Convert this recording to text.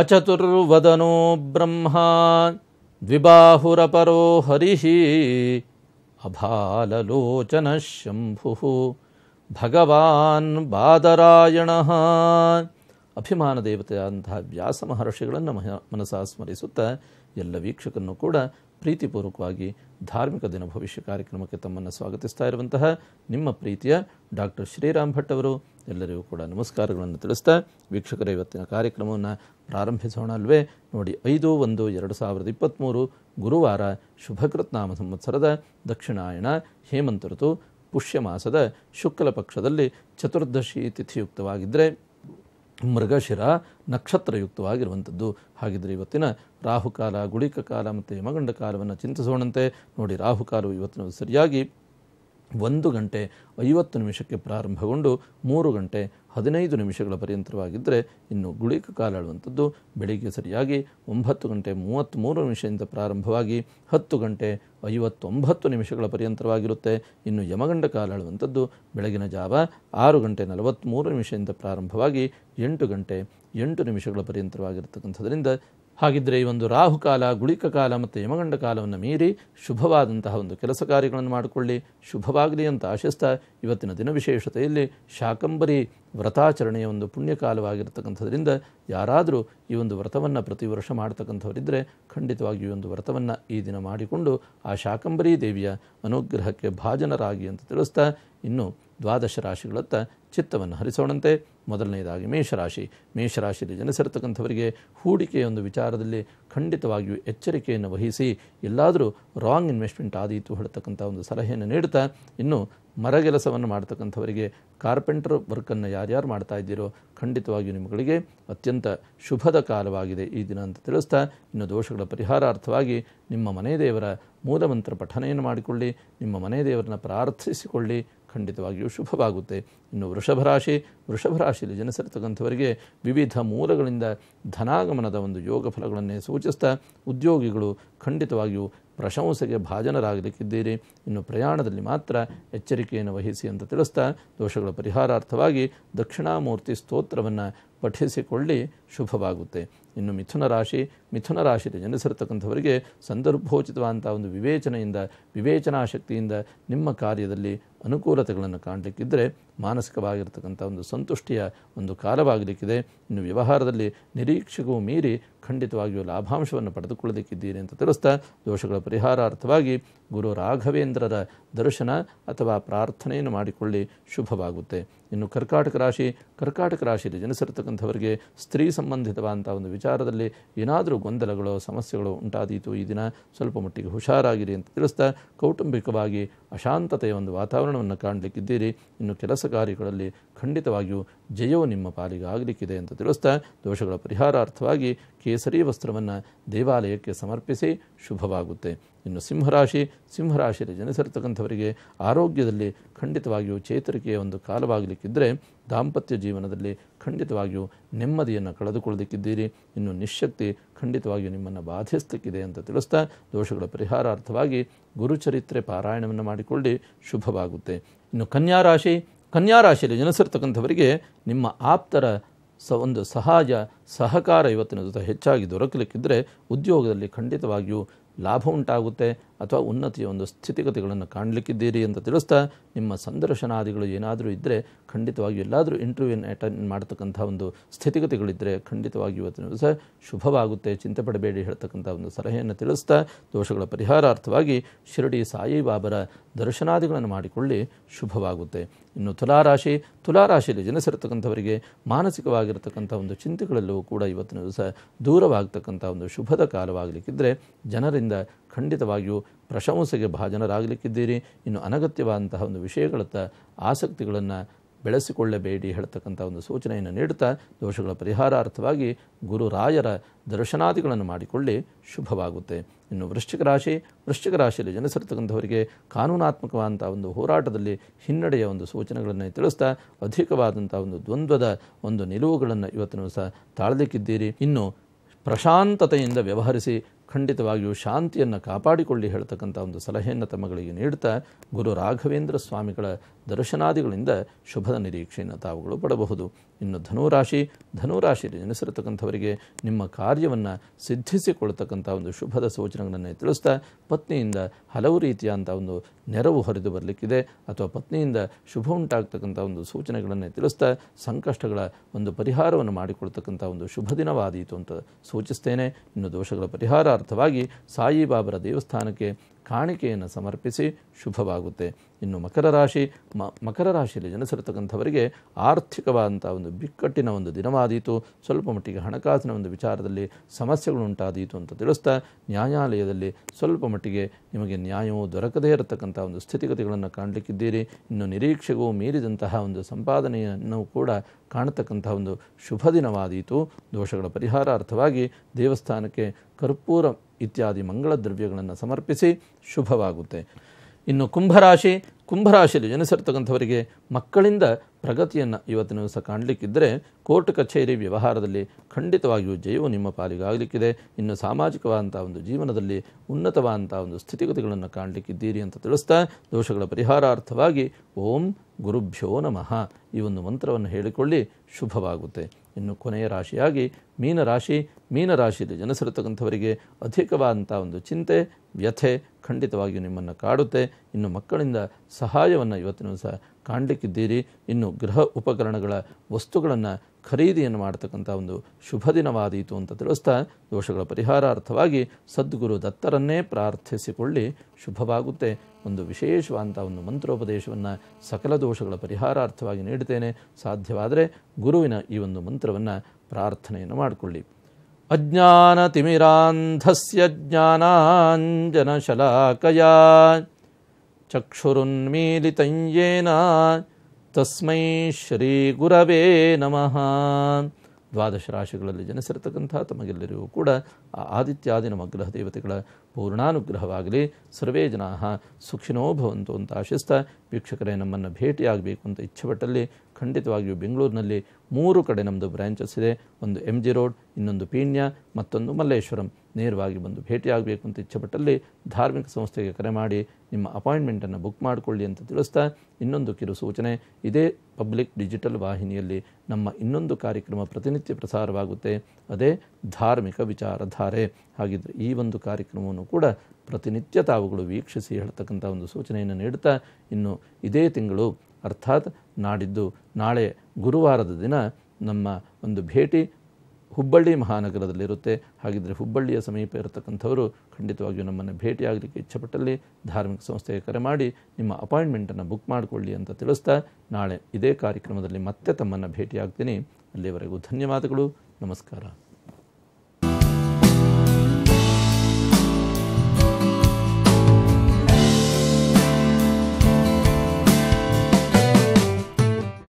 ಅಚತುರ್ವದನು ಬ್ರಹ್ಮ ದ್ವಿಬಾಹುರಪರೋ हरिः अभाललोचनः ಶಂಭು ಭಗವಾನ್ ಬಾದರಾಯಣ ಅಭಿಮಾನ ದೇವತೆ ಅಂತಹ ವ್ಯಾಸ ಮಹರ್ಷಿಗಳನ್ನು ಮನಸ ಸ್ಮರಿಸುತ್ತಾ ಎಲ್ಲ ವೀಕ್ಷಕನೂ ಕೂಡ ಪ್ರೀತಿಪೂರ್ವಕವಾಗಿ ಧಾರ್ಮಿಕ ದಿನ ಭವಿಷ್ಯ ಕಾರ್ಯಕ್ರಮಕ್ಕೆ ತಮ್ಮನ್ನು ಸ್ವಾಗತಿಸ್ತಾ ಇರುವಂತಹ ನಿಮ್ಮ ಪ್ರೀತಿಯ ಡಾಕ್ಟರ್ ಶ್ರೀರಾಮ್ ಭಟ್ ಅವರು ಎಲ್ಲರಿಗೂ ಕೂಡ ನಮಸ್ಕಾರಗಳನ್ನು ತಿಳಿಸ್ತಾ ವೀಕ್ಷಕರ ಇವತ್ತಿನ ಕಾರ್ಯಕ್ರಮವನ್ನು ಪ್ರಾರಂಭಿಸೋಣ ಅಲ್ವೇ ನೋಡಿ ಐದು ಒಂದು ಎರಡು ಸಾವಿರದ ಇಪ್ಪತ್ತ್ಮೂರು ಗುರುವಾರ ಶುಭಕೃತ್ನಾಮ ಸಂವತ್ಸರದ ದಕ್ಷಿಣಾಯಣ ಹೇಮಂತ ಋತು ಪುಷ್ಯ ಮಾಸದ ಶುಕ್ಲ ಪಕ್ಷದಲ್ಲಿ ಚತುರ್ದಶಿ ತಿಥಿಯುಕ್ತವಾಗಿದ್ದರೆ ಮೃಗಶಿರ ನಕ್ಷತ್ರಯುಕ್ತವಾಗಿರುವಂಥದ್ದು ಹಾಗಿದ್ರೆ ಇವತ್ತಿನ ರಾಹುಕಾಲ ಗುಳಿಕ ಕಾಲ ಮತ್ತು ಯಮಗಂಡ ಕಾಲವನ್ನು ಚಿಂತಿಸೋಣಂತೆ ನೋಡಿ ರಾಹುಕಾಲವು ಇವತ್ತಿನ ಸರಿಯಾಗಿ ಒಂದು ಗಂಟೆ ಐವತ್ತು ನಿಮಿಷಕ್ಕೆ ಪ್ರಾರಂಭಗೊಂಡು ಮೂರು ಗಂಟೆ ಹದಿನೈದು ನಿಮಿಷಗಳ ಪರ್ಯಂತರವಾಗಿದ್ದರೆ ಇನ್ನು ಗುಳಿಕ ಕಾಲಾಡುವಂಥದ್ದು ಬೆಳಿಗ್ಗೆ ಸರಿಯಾಗಿ ಒಂಬತ್ತು ಗಂಟೆ ಮೂವತ್ತ್ಮೂರು ನಿಮಿಷದಿಂದ ಪ್ರಾರಂಭವಾಗಿ ಹತ್ತು ಗಂಟೆ ಐವತ್ತೊಂಬತ್ತು ನಿಮಿಷಗಳ ಪರ್ಯಂತರವಾಗಿರುತ್ತೆ ಇನ್ನು ಯಮಗಂಡ ಕಾಲಾಡುವಂಥದ್ದು ಬೆಳಗಿನ ಜಾವ ಆರು ಗಂಟೆ ನಲವತ್ತ್ಮೂರು ನಿಮಿಷದಿಂದ ಪ್ರಾರಂಭವಾಗಿ ಎಂಟು ಗಂಟೆ ಎಂಟು ನಿಮಿಷಗಳ ಪರ್ಯಂತರವಾಗಿರ್ತಕ್ಕಂಥದ್ರಿಂದ ಹಾಗಿದ್ದರೆ ಈ ಒಂದು ರಾಹುಕಾಲ ಗುಳಿಕ ಕಾಲ ಮತ್ತು ಯಮಗಂಡ ಕಾಲವನ್ನು ಮೀರಿ ಶುಭವಾದಂತಹ ಒಂದು ಕೆಲಸ ಕಾರ್ಯಗಳನ್ನು ಮಾಡಿಕೊಳ್ಳಿ ಶುಭವಾಗಲಿ ಅಂತ ಆಶಿಸ್ತಾ ಇವತ್ತಿನ ದಿನ ವಿಶೇಷತೆಯಲ್ಲಿ ಶಾಕಂಬರಿ ವ್ರತಾಚರಣೆಯ ಒಂದು ಪುಣ್ಯಕಾಲವಾಗಿರ್ತಕ್ಕಂಥದ್ರಿಂದ ಯಾರಾದರೂ ಈ ಒಂದು ವ್ರತವನ್ನು ಪ್ರತಿ ವರ್ಷ ಮಾಡ್ತಕ್ಕಂಥವರಿದ್ದರೆ ಈ ಒಂದು ವ್ರತವನ್ನು ಈ ದಿನ ಮಾಡಿಕೊಂಡು ಆ ಶಾಕಂಬರಿ ದೇವಿಯ ಅನುಗ್ರಹಕ್ಕೆ ಭಾಜನರಾಗಿ ಅಂತ ತಿಳಿಸ್ತಾ ಇನ್ನು ದ್ವಾದಶ ರಾಶಿಗಳತ್ತ ಚಿತ್ತವನ್ನು ಹರಿಸೋಣಂತೆ ಮೊದಲನೆಯದಾಗಿ ಮೇಷರಾಶಿ ಮೇಷರಾಶಿಯಲ್ಲಿ ಜನಿಸಿರತಕ್ಕಂಥವರಿಗೆ ಹೂಡಿಕೆಯ ಒಂದು ವಿಚಾರದಲ್ಲಿ ಖಂಡಿತವಾಗಿಯೂ ಎಚ್ಚರಿಕೆಯನ್ನು ವಹಿಸಿ ಎಲ್ಲಾದರೂ ರಾಂಗ್ ಇನ್ವೆಸ್ಟ್ಮೆಂಟ್ ಆದೀತು ಹೇಳ್ತಕ್ಕಂಥ ಒಂದು ಸಲಹೆಯನ್ನು ನೀಡುತ್ತಾ ಇನ್ನು ಮರಗೆಲಸವನ್ನು ಮಾಡ್ತಕ್ಕಂಥವರಿಗೆ ಕಾರ್ಪೆಂಟರ್ ವರ್ಕನ್ನು ಯಾರ್ಯಾರು ಮಾಡ್ತಾ ಇದ್ದೀರೋ ಖಂಡಿತವಾಗಿಯೂ ನಿಮಗಳಿಗೆ ಅತ್ಯಂತ ಶುಭದ ಕಾಲವಾಗಿದೆ ಈ ದಿನ ಅಂತ ತಿಳಿಸ್ತಾ ಇನ್ನು ದೋಷಗಳ ಪರಿಹಾರಾರ್ಥವಾಗಿ ನಿಮ್ಮ ಮನೆ ದೇವರ ಮೂಲಮಂತ್ರ ಪಠನೆಯನ್ನು ಮಾಡಿಕೊಳ್ಳಿ ನಿಮ್ಮ ಮನೆ ದೇವರನ್ನು ಪ್ರಾರ್ಥಿಸಿಕೊಳ್ಳಿ ಖಂಡಿತವಾಗಿಯೂ ಶುಭವಾಗುತ್ತೆ ಇನ್ನು ವೃಷಭರಾಶಿ ವೃಷಭರಾಶಿಯಲ್ಲಿ ಜನಿಸಿರ್ತಕ್ಕಂಥವರಿಗೆ ವಿವಿಧ ಮೂಲಗಳಿಂದ ಧನಾಗಮನದ ಒಂದು ಯೋಗ ಫಲಗಳನ್ನೇ ಸೂಚಿಸ್ತಾ ಉದ್ಯೋಗಿಗಳು ಖಂಡಿತವಾಗಿಯೂ ಪ್ರಶಂಸೆಗೆ ಭಾಜನರಾಗಲಿಕ್ಕಿದ್ದೀರಿ ಇನ್ನು ಪ್ರಯಾಣದಲ್ಲಿ ಮಾತ್ರ ಎಚ್ಚರಿಕೆಯನ್ನು ವಹಿಸಿ ಅಂತ ತಿಳಿಸ್ತಾ ದೋಷಗಳ ಪರಿಹಾರಾರ್ಥವಾಗಿ ದಕ್ಷಿಣಾಮೂರ್ತಿ ಸ್ತೋತ್ರವನ್ನು ಪಠಿಸಿಕೊಳ್ಳಿ ಶುಭವಾಗುತ್ತೆ ಇನ್ನು ಮಿಥುನ ರಾಶಿ ಮಿಥುನ ರಾಶಿಯಲ್ಲಿ ಜನಿಸಿರತಕ್ಕಂಥವರಿಗೆ ಸಂದರ್ಭೋಚಿತವಾದಂಥ ಒಂದು ವಿವೇಚನೆಯಿಂದ ವಿವೇಚನಾ ಶಕ್ತಿಯಿಂದ ನಿಮ್ಮ ಕಾರ್ಯದಲ್ಲಿ ಅನುಕೂಲತೆಗಳನ್ನು ಕಾಣಲಿಕ್ಕಿದ್ದರೆ ಮಾನಸಿಕವಾಗಿರ್ತಕ್ಕಂಥ ಒಂದು ಸಂತುಷ್ಟಿಯ ಒಂದು ಕಾಲವಾಗಲಿಕ್ಕಿದೆ ಇನ್ನು ವ್ಯವಹಾರದಲ್ಲಿ ನಿರೀಕ್ಷೆಗೂ ಮೀರಿ ಖಂಡಿತವಾಗಿಯೂ ಲಾಭಾಂಶವನ್ನು ಪಡೆದುಕೊಳ್ಳಲಿಕ್ಕಿದ್ದೀರಿ ಅಂತ ತಿಳಿಸ್ತಾ ದೋಷಗಳ ಪರಿಹಾರಾರ್ಥವಾಗಿ ಗುರು ರಾಘವೇಂದ್ರರ ದರ್ಶನ ಅಥವಾ ಪ್ರಾರ್ಥನೆಯನ್ನು ಮಾಡಿಕೊಳ್ಳಿ ಶುಭವಾಗುತ್ತೆ ಇನ್ನು ಕರ್ಕಾಟಕ ರಾಶಿ ಕರ್ಕಾಟಕ ರಾಶಿಯಲ್ಲಿ ಜನಿಸಿರ್ತಕ್ಕಂಥವರಿಗೆ ಸ್ತ್ರೀ ಸಂಬಂಧಿತವಾದಂಥ ಒಂದು ವಿಚಾರದಲ್ಲಿ ಏನಾದರೂ ಗೊಂದಲಗಳು ಸಮಸ್ಯೆಗಳು ಉಂಟಾದೀತು ಈ ದಿನ ಸ್ವಲ್ಪ ಮಟ್ಟಿಗೆ ಹುಷಾರಾಗಿರಿ ಅಂತ ತಿಳಿಸ್ತಾ ಕೌಟುಂಬಿಕವಾಗಿ ಅಶಾಂತತೆಯ ಒಂದು ವಾತಾವರಣವನ್ನು ಕಾಣಲಿಕ್ಕಿದ್ದೀರಿ ಇನ್ನು ಕೆಲಸ ಕಾರ್ಯಗಳಲ್ಲಿ ಖಂಡಿತವಾಗಿಯೂ ಜಯವು ನಿಮ್ಮ ಪಾಲಿಗೆ ಆಗಲಿಕ್ಕಿದೆ ಅಂತ ತಿಳಿಸ್ತಾ ದೋಷಗಳ ಪರಿಹಾರಾರ್ಥವಾಗಿ ಕೇಸರಿ ವಸ್ತ್ರವನ್ನು ದೇವಾಲಯಕ್ಕೆ ಸಮರ್ಪಿಸಿ ಶುಭವಾಗುತ್ತೆ ಇನ್ನು ಸಿಂಹರಾಶಿ ಸಿಂಹರಾಶಿಯಲ್ಲಿ ಜನಿಸಿರ್ತಕ್ಕಂಥವರಿಗೆ ಆರೋಗ್ಯದಲ್ಲಿ ಖಂಡಿತವಾಗಿಯೂ ಚೇತರಿಕೆಯ ಒಂದು ಕಾಲವಾಗಲಿಕ್ಕಿದ್ದರೆ ದಾಂಪತ್ಯ ಜೀವನದಲ್ಲಿ ಖಂಡಿತವಾಗಿಯೂ ನೆಮ್ಮದಿಯನ್ನು ಕಳೆದುಕೊಳ್ಳಲಿಕ್ಕಿದ್ದೀರಿ ಇನ್ನು ನಿಶಕ್ತಿ ಖಂಡಿತವಾಗಿಯೂ ನಿಮ್ಮನ್ನು ಬಾಧಿಸ್ತಕ್ಕಿದೆ ಅಂತ ತಿಳಿಸ್ತಾ ದೋಷಗಳ ಪರಿಹಾರಾರ್ಥವಾಗಿ ಗುರುಚರಿತ್ರೆ ಪಾರಾಯಣವನ್ನು ಮಾಡಿಕೊಳ್ಳಿ ಶುಭವಾಗುತ್ತೆ ಇನ್ನು ಕನ್ಯಾರಾಶಿ ಕನ್ಯಾ ರಾಶಿಯಲ್ಲಿ ಜನಿಸಿರ್ತಕ್ಕಂಥವರಿಗೆ ನಿಮ್ಮ ಆಪ್ತರ ಸ ಒಂದು ಸಹಜ ಸಹಕಾರ ಇವತ್ತಿನ ಜೊತೆ ಹೆಚ್ಚಾಗಿ ದೊರಕಲಿಕ್ಕಿದ್ದರೆ ಉದ್ಯೋಗದಲ್ಲಿ ಖಂಡಿತವಾಗಿಯೂ ಲಾಭ ಉಂಟಾಗುತ್ತೆ ಅಥವಾ ಉನ್ನತಿಯ ಒಂದು ಸ್ಥಿತಿಗತಿಗಳನ್ನು ಕಾಣಲಿಕ್ಕಿದ್ದೀರಿ ಅಂತ ತಿಳಿಸ್ತಾ ನಿಮ್ಮ ಸಂದರ್ಶನಾದಿಗಳು ಏನಾದರೂ ಇದ್ದರೆ ಖಂಡಿತವಾಗಿಯೂ ಎಲ್ಲಾದರೂ ಇಂಟರ್ವ್ಯೂನ ಅಟೆಂಡ್ ಮಾಡ್ತಕ್ಕಂಥ ಒಂದು ಸ್ಥಿತಿಗತಿಗಳಿದ್ದರೆ ಖಂಡಿತವಾಗಿ ಇವತ್ತಿನ ದಿವಸ ಶುಭವಾಗುತ್ತೆ ಚಿಂತೆ ಪಡಬೇಡಿ ಹೇಳ್ತಕ್ಕಂಥ ಒಂದು ಸಲಹೆಯನ್ನು ತಿಳಿಸ್ತಾ ದೋಷಗಳ ಪರಿಹಾರಾರ್ಥವಾಗಿ ಶಿರಡಿ ಸಾಯಿಬಾಬರ ದರ್ಶನಾದಿಗಳನ್ನು ಮಾಡಿಕೊಳ್ಳಿ ಶುಭವಾಗುತ್ತೆ ಇನ್ನು ತುಲಾರಾಶಿ ತುಲಾರಾಶಿಯಲ್ಲಿ ಜನಿಸಿರ್ತಕ್ಕಂಥವರಿಗೆ ಮಾನಸಿಕವಾಗಿರ್ತಕ್ಕಂಥ ಒಂದು ಚಿಂತೆಗಳಲ್ಲೂ ಕೂಡ ಇವತ್ತಿನ ದಿವಸ ದೂರವಾಗ್ತಕ್ಕಂಥ ಒಂದು ಶುಭದ ಕಾಲವಾಗಲಿಕ್ಕಿದ್ರೆ ಜನರಿಂದ ಆದ್ದರಿಂದ ಖಂಡಿತವಾಗಿಯೂ ಪ್ರಶಂಸೆಗೆ ಭಾಜನರಾಗಲಿಕ್ಕಿದ್ದೀರಿ ಇನ್ನು ಅನಗತ್ಯವಾದಂತಹ ಒಂದು ವಿಷಯಗಳತ್ತ ಆಸಕ್ತಿಗಳನ್ನು ಬೆಳೆಸಿಕೊಳ್ಳಬೇಡಿ ಹೇಳ್ತಕ್ಕಂಥ ಒಂದು ಸೂಚನೆಯನ್ನು ನೀಡುತ್ತಾ ದೋಷಗಳ ಪರಿಹಾರಾರ್ಥವಾಗಿ ಗುರುರಾಯರ ದರ್ಶನಾದಿಗಳನ್ನು ಮಾಡಿಕೊಳ್ಳಿ ಶುಭವಾಗುತ್ತೆ ಇನ್ನು ವೃಶ್ಚಿಕ ರಾಶಿ ವೃಶ್ಚಿಕ ರಾಶಿಯಲ್ಲಿ ಜನಿಸಿರ್ತಕ್ಕಂಥವರಿಗೆ ಕಾನೂನಾತ್ಮಕವಾದಂಥ ಒಂದು ಹೋರಾಟದಲ್ಲಿ ಹಿನ್ನಡೆಯ ಒಂದು ಸೂಚನೆಗಳನ್ನು ತಿಳಿಸ್ತಾ ಅಧಿಕವಾದಂಥ ಒಂದು ದ್ವಂದ್ವದ ಒಂದು ನಿಲುವುಗಳನ್ನು ಇವತ್ತಿನ ಸಹ ತಾಳಲಿಕ್ಕಿದ್ದೀರಿ ಇನ್ನು ಪ್ರಶಾಂತತೆಯಿಂದ ವ್ಯವಹರಿಸಿ ಖಂಡಿತವಾಗಿಯೂ ಶಾಂತಿಯನ್ನು ಕಾಪಾಡಿಕೊಳ್ಳಿ ಹೇಳ್ತಕ್ಕಂಥ ಒಂದು ಸಲಹೆಯನ್ನು ತಮ್ಮಗಳಿಗೆ ನೀಡ್ತಾ ಗುರು ರಾಘವೇಂದ್ರ ಸ್ವಾಮಿಗಳ ದರ್ಶನಾದಿಗಳಿಂದ ಶುಭದ ನಿರೀಕ್ಷೆಯನ್ನು ತಾವುಗಳು ಪಡಬಹುದು ಇನ್ನು ಧನುರಾಶಿ ಧನುರಾಶಿಯಲ್ಲಿ ನೆನೆಸಿರತಕ್ಕಂಥವರಿಗೆ ನಿಮ್ಮ ಕಾರ್ಯವನ್ನು ಸಿದ್ಧಿಸಿಕೊಳ್ತಕ್ಕಂಥ ಒಂದು ಶುಭದ ಸೂಚನೆಗಳನ್ನು ತಿಳಿಸ್ತಾ ಪತ್ನಿಯಿಂದ ಹಲವು ರೀತಿಯಾದಂಥ ಒಂದು ನೆರವು ಹರಿದು ಬರಲಿಕ್ಕಿದೆ ಅಥವಾ ಪತ್ನಿಯಿಂದ ಶುಭ ಉಂಟಾಗ್ತಕ್ಕಂಥ ಒಂದು ಸೂಚನೆಗಳನ್ನು ತಿಳಿಸ್ತಾ ಸಂಕಷ್ಟಗಳ ಒಂದು ಪರಿಹಾರವನ್ನು ಮಾಡಿಕೊಳ್ತಕ್ಕಂಥ ಒಂದು ಶುಭ ದಿನವಾದೀತು ಅಂತ ಸೂಚಿಸ್ತೇನೆ ಇನ್ನು ದೋಷಗಳ ಪರಿಹಾರಾರ್ಥವಾಗಿ ಸಾಯಿಬಾಬರ ದೇವಸ್ಥಾನಕ್ಕೆ ಕಾಣಿಕೆಯನ್ನು ಸಮರ್ಪಿಸಿ ಶುಭವಾಗುತ್ತೆ ಇನ್ನು ಮಕರ ರಾಶಿ ಮಕರ ರಾಶಿಯಲ್ಲಿ ಜನಿಸಿರತಕ್ಕಂಥವರಿಗೆ ಆರ್ಥಿಕವಾದಂಥ ಒಂದು ಒಂದು ಬಿಕ್ಕಟ್ಟಿನ ಒಂದು ದಿನವಾದೀತು ಸ್ವಲ್ಪ ಮಟ್ಟಿಗೆ ಹಣಕಾಸಿನ ಒಂದು ವಿಚಾರದಲ್ಲಿ ಸಮಸ್ಯೆಗಳು ಉಂಟಾದೀತು ಅಂತ ತಿಳಿಸ್ತಾ ನ್ಯಾಯಾಲಯದಲ್ಲಿ ಸ್ವಲ್ಪ ಮಟ್ಟಿಗೆ ನಿಮಗೆ ನ್ಯಾಯವು ದೊರಕದೇ ಇರತಕ್ಕಂಥ ಒಂದು ಸ್ಥಿತಿಗತಿಗಳನ್ನು ಕಾಣಲಿಕ್ಕಿದ್ದೀರಿ ಇನ್ನು ನಿರೀಕ್ಷೆಗೂ ಮೀರಿದಂತಹ ಒಂದು ಸಂಪಾದನೆಯನ್ನು ಕೂಡ ಕಾಣತಕ್ಕಂಥ ಒಂದು ಶುಭ ದಿನವಾದೀತು ದೋಷಗಳ ಪರಿಹಾರಾರ್ಥವಾಗಿ ದೇವಸ್ಥಾನಕ್ಕೆ ಕರ್ಪೂರ ಇತ್ಯಾದಿ ಮಂಗಳ ದ್ರವ್ಯಗಳನ್ನು ಸಮರ್ಪಿಸಿ ಶುಭವಾಗುತ್ತೆ ಇನ್ನು ಕುಂಭರಾಶಿ ಕುಂಭರಾಶಿಯಲ್ಲಿ ಜನಿಸಿರ್ತಕ್ಕಂಥವರಿಗೆ ಮಕ್ಕಳಿಂದ ಪ್ರಗತಿಯನ್ನು ಇವತ್ತಿನ ದಿವಸ ಕಾಣಲಿಕ್ಕಿದ್ದರೆ ಕೋರ್ಟ್ ಕಚೇರಿ ವ್ಯವಹಾರದಲ್ಲಿ ಖಂಡಿತವಾಗಿಯೂ ಜಯವು ನಿಮ್ಮ ಪಾಲಿಗಾಗಲಿಕ್ಕಿದೆ ಇನ್ನು ಸಾಮಾಜಿಕವಾದಂಥ ಒಂದು ಜೀವನದಲ್ಲಿ ಉನ್ನತವಾದಂಥ ಒಂದು ಸ್ಥಿತಿಗತಿಗಳನ್ನು ಕಾಣಲಿಕ್ಕಿದ್ದೀರಿ ಅಂತ ತಿಳಿಸ್ತಾ ದೋಷಗಳ ಪರಿಹಾರಾರ್ಥವಾಗಿ ಓಂ ಗುರುಭ್ಯೋ ನಮಃ ಈ ಒಂದು ಮಂತ್ರವನ್ನು ಹೇಳಿಕೊಳ್ಳಿ ಶುಭವಾಗುತ್ತೆ ಇನ್ನು ಕೊನೆಯ ರಾಶಿಯಾಗಿ ಮೀನರಾಶಿ ಮೀನರಾಶಿಯಲ್ಲಿ ಜನಸಿರತಕ್ಕಂಥವರಿಗೆ ಅಧಿಕವಾದಂಥ ಒಂದು ಚಿಂತೆ ವ್ಯಥೆ ಖಂಡಿತವಾಗಿಯೂ ನಿಮ್ಮನ್ನು ಕಾಡುತ್ತೆ ಇನ್ನು ಮಕ್ಕಳಿಂದ ಸಹಾಯವನ್ನು ಇವತ್ತಿನ ದಿವಸ ಕಾಣಲಿಕ್ಕಿದ್ದೀರಿ ಇನ್ನು ಗೃಹ ಉಪಕರಣಗಳ ವಸ್ತುಗಳನ್ನು ಖರೀದಿಯನ್ನು ಮಾಡತಕ್ಕಂಥ ಒಂದು ಶುಭ ದಿನವಾದೀತು ಅಂತ ತಿಳಿಸ್ತಾ ದೋಷಗಳ ಪರಿಹಾರಾರ್ಥವಾಗಿ ಸದ್ಗುರು ದತ್ತರನ್ನೇ ಪ್ರಾರ್ಥಿಸಿಕೊಳ್ಳಿ ಶುಭವಾಗುತ್ತೆ ಒಂದು ವಿಶೇಷವಾದಂಥ ಒಂದು ಮಂತ್ರೋಪದೇಶವನ್ನು ಸಕಲ ದೋಷಗಳ ಪರಿಹಾರಾರ್ಥವಾಗಿ ನೀಡುತ್ತೇನೆ ಸಾಧ್ಯವಾದರೆ ಗುರುವಿನ ಈ ಒಂದು ಮಂತ್ರವನ್ನು ಪ್ರಾರ್ಥನೆಯನ್ನು ಮಾಡಿಕೊಳ್ಳಿ ಅಜ್ಞಾನ ತಿಮಿರಾಂಧಸ್ಯ ಶಲಾಕಯ ಚಕ್ಷುರುನ್ಮೀಲಿತಂಜೇನ ತಸ್ಮೈ ಶ್ರೀ ಗುರವೇ ನಮಃ ದ್ವಾದಶ ರಾಶಿಗಳಲ್ಲಿ ಜನಿಸಿರತಕ್ಕಂಥ ತಮಗೆಲ್ಲರಿಗೂ ಕೂಡ ಆ ಆದಿತ್ಯಾದಿ ನಮ್ಮ ಗ್ರಹ ದೇವತೆಗಳ ಪೂರ್ಣಾನುಗ್ರಹವಾಗಲಿ ಸರ್ವೇ ಜನಾ ಸುಖಿನೋ ಭವಂತು ಅಂತ ಆಶಿಸ್ತಾ ವೀಕ್ಷಕರೇ ನಮ್ಮನ್ನು ಭೇಟಿಯಾಗಬೇಕು ಅಂತ ಇಚ್ಛೆಪಟ್ಟಲ್ಲಿ ಖಂಡಿತವಾಗಿಯೂ ಬೆಂಗಳೂರಿನಲ್ಲಿ ಮೂರು ಕಡೆ ನಮ್ಮದು ಬ್ರಾಂಚಸ್ ಇದೆ ಒಂದು ಎಮ್ ಜಿ ರೋಡ್ ಇನ್ನೊಂದು ಪೀಣ್ಯ ಮತ್ತೊಂದು ಮಲ್ಲೇಶ್ವರಂ ನೇರವಾಗಿ ಬಂದು ಭೇಟಿಯಾಗಬೇಕು ಅಂತ ಇಚ್ಛೆಪಟ್ಟಲ್ಲಿ ಧಾರ್ಮಿಕ ಸಂಸ್ಥೆಗೆ ಕರೆ ಮಾಡಿ ನಿಮ್ಮ ಅಪಾಯಿಂಟ್ಮೆಂಟನ್ನು ಬುಕ್ ಮಾಡಿಕೊಳ್ಳಿ ಅಂತ ತಿಳಿಸ್ತಾ ಇನ್ನೊಂದು ಕಿರು ಸೂಚನೆ ಇದೇ ಪಬ್ಲಿಕ್ ಡಿಜಿಟಲ್ ವಾಹಿನಿಯಲ್ಲಿ ನಮ್ಮ ಇನ್ನೊಂದು ಕಾರ್ಯಕ್ರಮ ಪ್ರತಿನಿತ್ಯ ಪ್ರಸಾರವಾಗುತ್ತೆ ಅದೇ ಧಾರ್ಮಿಕ ವಿಚಾರಧಾರೆ ಹಾಗಿದ್ದರೆ ಈ ಒಂದು ಕಾರ್ಯಕ್ರಮವನ್ನು ಕೂಡ ಪ್ರತಿನಿತ್ಯ ತಾವುಗಳು ವೀಕ್ಷಿಸಿ ಹೇಳ್ತಕ್ಕಂಥ ಒಂದು ಸೂಚನೆಯನ್ನು ನೀಡುತ್ತಾ ಇನ್ನು ಇದೇ ತಿಂಗಳು ಅರ್ಥಾತ್ ನಾಡಿದ್ದು ನಾಳೆ ಗುರುವಾರದ ದಿನ ನಮ್ಮ ಒಂದು ಭೇಟಿ ಹುಬ್ಬಳ್ಳಿ ಮಹಾನಗರದಲ್ಲಿರುತ್ತೆ ಹಾಗಿದ್ದರೆ ಹುಬ್ಬಳ್ಳಿಯ ಸಮೀಪ ಇರತಕ್ಕಂಥವರು ಖಂಡಿತವಾಗಿಯೂ ನಮ್ಮನ್ನು ಭೇಟಿಯಾಗಲಿಕ್ಕೆ ಇಚ್ಛಪಟ್ಟಲ್ಲಿ ಧಾರ್ಮಿಕ ಸಂಸ್ಥೆಗೆ ಕರೆ ಮಾಡಿ ನಿಮ್ಮ ಅಪಾಯಿಂಟ್ಮೆಂಟನ್ನು ಬುಕ್ ಮಾಡಿಕೊಳ್ಳಿ ಅಂತ ತಿಳಿಸ್ತಾ ನಾಳೆ ಇದೇ ಕಾರ್ಯಕ್ರಮದಲ್ಲಿ ಮತ್ತೆ ತಮ್ಮನ್ನು ಭೇಟಿಯಾಗ್ತೀನಿ ಅಲ್ಲಿಯವರೆಗೂ ಧನ್ಯವಾದಗಳು ನಮಸ್ಕಾರ